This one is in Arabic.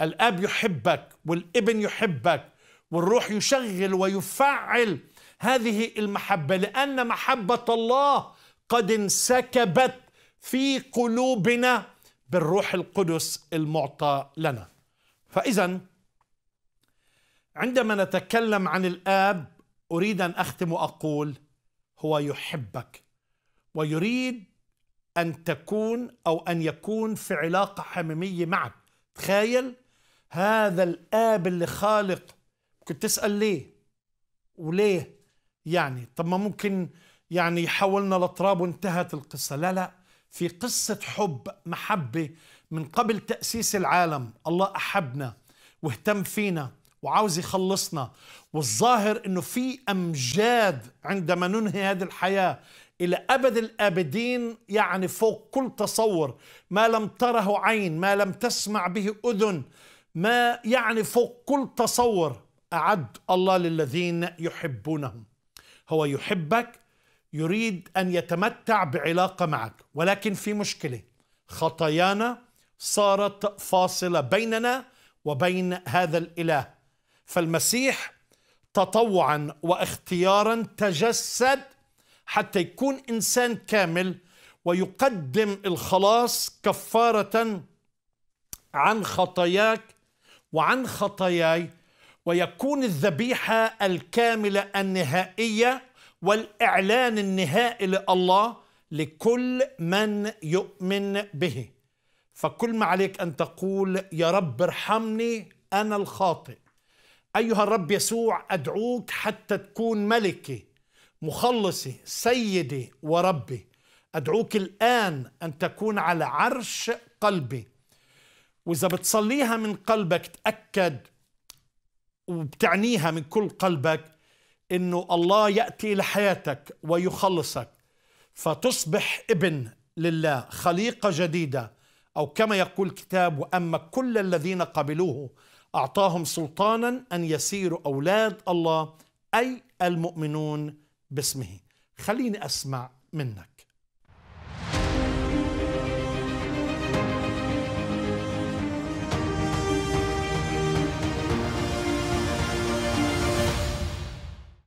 الاب يحبك والابن يحبك والروح يشغل ويفعل هذه المحبه لان محبه الله قد انسكبت في قلوبنا بالروح القدس المعطى لنا فاذا عندما نتكلم عن الاب اريد ان اختم واقول هو يحبك ويريد ان تكون او ان يكون في علاقه حميميه معك تخيل هذا الآب اللي خالق ممكن تسأل ليه وليه يعني طب ما ممكن يعني يحولنا لتراب وانتهت القصة لا لا في قصة حب محبة من قبل تأسيس العالم الله أحبنا واهتم فينا وعاوز يخلصنا والظاهر انه في امجاد عندما ننهي هذه الحياه الى ابد الابدين يعني فوق كل تصور ما لم تره عين ما لم تسمع به اذن ما يعني فوق كل تصور أعد الله للذين يحبونهم هو يحبك يريد أن يتمتع بعلاقة معك ولكن في مشكلة خطايانا صارت فاصلة بيننا وبين هذا الإله فالمسيح تطوعا واختيارا تجسد حتى يكون إنسان كامل ويقدم الخلاص كفارة عن خطاياك وعن خطاياي ويكون الذبيحة الكاملة النهائية والإعلان النهائي لله لكل من يؤمن به فكل ما عليك أن تقول يا رب ارحمني أنا الخاطئ أيها الرب يسوع أدعوك حتى تكون ملكي مخلصي سيدي وربي أدعوك الآن أن تكون على عرش قلبي وإذا بتصليها من قلبك تأكد وبتعنيها من كل قلبك إنه الله يأتي لحياتك ويخلصك فتصبح ابن لله خليقة جديدة أو كما يقول الكتاب وأما كل الذين قبلوه أعطاهم سلطانا أن يسيروا أولاد الله أي المؤمنون باسمه خليني أسمع منك